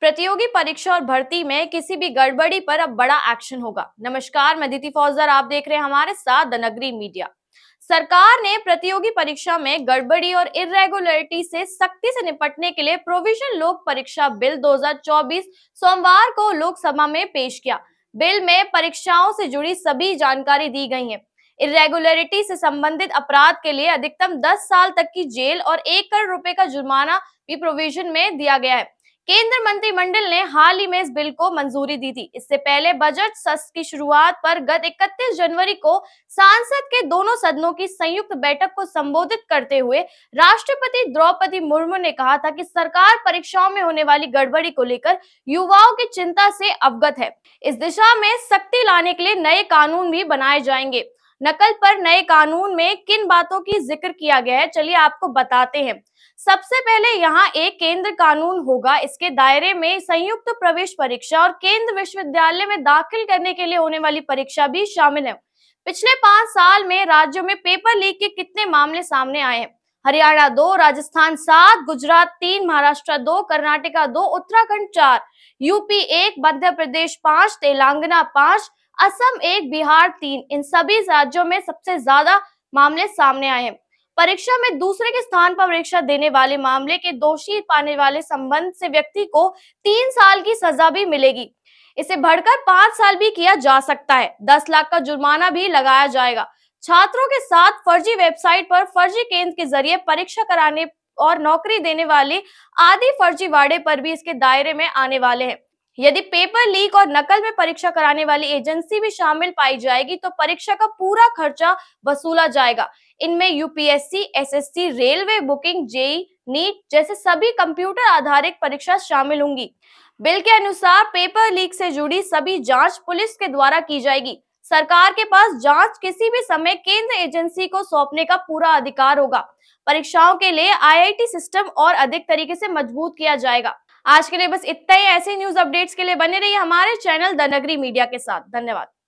प्रतियोगी परीक्षा और भर्ती में किसी भी गड़बड़ी पर अब बड़ा एक्शन होगा नमस्कार मैं दिति फौजदार आप देख रहे हैं हमारे साथ द नगरी मीडिया सरकार ने प्रतियोगी परीक्षा में गड़बड़ी और इरेगुलरिटी से सख्ती से निपटने के लिए प्रोविजन लोक परीक्षा बिल 2024 सोमवार को लोकसभा में पेश किया बिल में परीक्षाओं से जुड़ी सभी जानकारी दी गई है इरेगुलरिटी से संबंधित अपराध के लिए अधिकतम 10 साल तक की जेल और एक करोड़ रुपए का जुर्माना भी प्रोविजन में दिया गया है केंद्र मंत्रिमंडल ने हाल ही में इस बिल को मंजूरी दी थी इससे पहले बजट सत्र की शुरुआत पर गत 31 जनवरी को सांसद के दोनों सदनों की संयुक्त बैठक को संबोधित करते हुए राष्ट्रपति द्रौपदी मुर्मू ने कहा था कि सरकार परीक्षाओं में होने वाली गड़बड़ी को लेकर युवाओं की चिंता से अवगत है इस दिशा में सख्ती लाने के लिए नए कानून भी बनाए जाएंगे नकल पर नए कानून में किन बातों की जिक्र किया गया है चलिए आपको बताते हैं सबसे पहले यहाँ एक केंद्र कानून होगा इसके दायरे में संयुक्त प्रवेश परीक्षा और केंद्र विश्वविद्यालय में दाखिल करने के लिए होने वाली परीक्षा भी शामिल है पिछले पांच साल में राज्यों में पेपर लीक के कितने मामले सामने आए हैं हरियाणा दो राजस्थान सात गुजरात तीन महाराष्ट्र दो कर्नाटका दो उत्तराखंड चार यूपी एक मध्य प्रदेश पांच तेलंगाना पांच असम एक बिहार तीन इन सभी राज्यों में सबसे ज्यादा मामले सामने आए हैं परीक्षा में दूसरे के स्थान पर परीक्षा देने वाले मामले के दोषी पाने वाले संबंध से व्यक्ति को तीन साल की सजा भी मिलेगी इसे बढ़कर पांच साल भी किया जा सकता है दस लाख का जुर्माना भी लगाया जाएगा छात्रों के साथ फर्जी वेबसाइट पर फर्जी केंद्र के जरिए परीक्षा कराने और नौकरी देने वाले आदि फर्जीवाड़े पर भी इसके दायरे में आने वाले हैं यदि पेपर लीक और नकल में परीक्षा कराने वाली एजेंसी भी शामिल पाई जाएगी तो परीक्षा का पूरा खर्चा वसूला जाएगा इनमें UPSC SSC, railway booking JE NEET जैसे सभी कंप्यूटर आधारित परीक्षा शामिल होंगी बिल के अनुसार पेपर लीक से जुड़ी सभी जांच पुलिस के द्वारा की जाएगी सरकार के पास जांच किसी भी समय केंद्र एजेंसी को सौंपने का पूरा अधिकार होगा परीक्षाओं के लिए आईआईटी सिस्टम और अधिक तरीके से मजबूत किया जाएगा आज के लिए बस इतना ही ऐसे न्यूज अपडेट्स के लिए बने रहिए हमारे चैनल द नगरी मीडिया के साथ धन्यवाद